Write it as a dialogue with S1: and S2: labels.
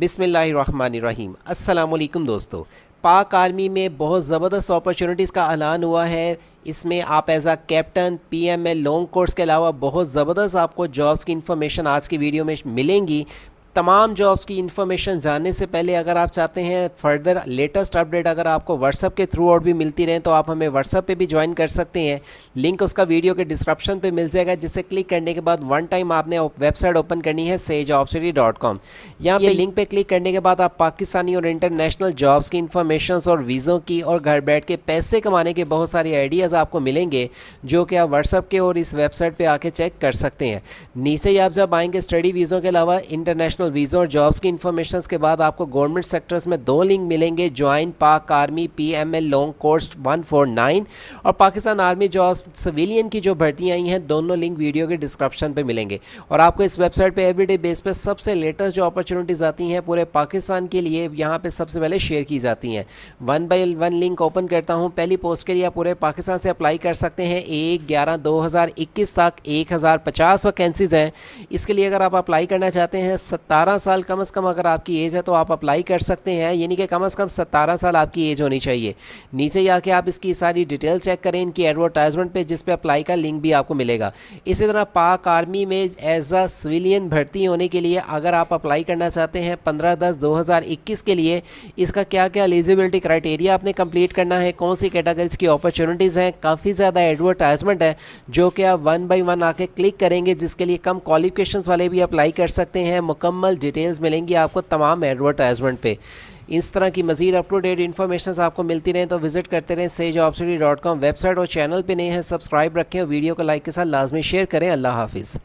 S1: बिसमीम अल्लाम दोस्तों पाक आर्मी में बहुत ज़बरदस्त अपॉर्चुनिटीज़ का ऐलान हुआ है इसमें आप as a captain P M A long course के अलावा बहुत ज़बरदस्त आपको जॉब्स की इन्फॉर्मेशन आज की वीडियो में मिलेंगी तमाम जॉब्स की इन्फॉर्मेशन जानने से पहले अगर आप चाहते हैं फर्दर लेटेस्ट अपडेट अगर आपको व्हाट्सअप के थ्रू और भी मिलती रहे तो आप हमें व्हाट्सअप पे भी ज्वाइन कर सकते हैं लिंक उसका वीडियो के डिस्क्रिप्शन पे मिल जाएगा जिसे क्लिक करने के बाद वन टाइम आपने वेबसाइट ओपन करनी है से जॉब सीडी डॉट कॉम यहाँ पे लिंक पे क्लिक करने के बाद आप पाकिस्तानी और इंटरनेशनल जॉब्स की इन्फॉर्मेशन और वीज़ों की और घर बैठ के पैसे कमाने के बहुत सारे आइडियाज़ आपको मिलेंगे जो कि आप व्हाट्सअप के और इस वेबसाइट पर आके चेक कर सकते हैं नीचे ही आप जब आएंगे स्टडी वीज़ों के अलावा इंटरनेशनल इंटरनेशनल वीज़ा और जॉब्स की इन्फॉर्मेशन के बाद आपको गवर्नमेंट सेक्टर्स में दो लिंक मिलेंगे join Pak army P M L long course one four nine और पाकिस्तान आर्मी जॉब्स सिविलियन की जो भर्ती आई हैं दोनों लिंक वीडियो के डिस्क्रिप्शन पर मिलेंगे और आपको इस वेबसाइट पर एवरीडे बेस पर सबसे लेटेस्ट जो अपॉर्चुनिटीज़ आती हैं पूरे पाकिस्तान के लिए यहाँ पर सबसे पहले शेयर की जाती हैं one by one link open करता हूँ पहली पोस्ट के लिए आप पूरे पाकिस्तान से अप्लाई कर सकते हैं एक ग्यारह दो हज़ार इक्कीस तक एक हज़ार पचास वैकेंसीज़ हैं इसके लिए अगर आप अप्लाई करना चाहते हैं सत्रह साल कम अज़ कम अगर आपकी एज है तो आप अप्लाई कर सकते हैं यानी कि कम अज़ कम सत्रह साल आपकी एज होनी चाहिए नीचे जाके आप इसकी सारी डिटेल चेक करें इनकी एडवर्टाइजमेंट पे जिस पे अप्लाई का लिंक भी आपको मिलेगा इसी तरह पाक आर्मी में एज अ सिविलियन भर्ती होने के लिए अगर आप अप्लाई करना चाहते हैं पंद्रह दस दो हज़ार इक्कीस के लिए इसका क्या क्या एलिजिबिलिटी क्राइटेरिया आपने कम्प्लीट करना है कौन सी कैटेगरीज की अपॉर्चुनिटीज़ हैं काफ़ी ज़्यादा एडवर्टाइजमेंट है जो कि आप वन बाई वन आके क्लिक करेंगे जिसके लिए कम क्वालिफिकेशन वाले भी अप्लाई कर सकते हैं मुकम्मल मुकम्मल डिटेल्स मिलेंगी आपको तमाम एडवर्टाइजमेंट पे इस तरह की मजीद अप टू डेट इन्फॉर्मेशन आपको मिलती रहें तो विजिट करते रहें सेज वेबसाइट और चैनल पर नए हैं सब्सक्राइब रखें वीडियो को लाइक के साथ लाजमी शेयर करें अल्लाह हाफिज़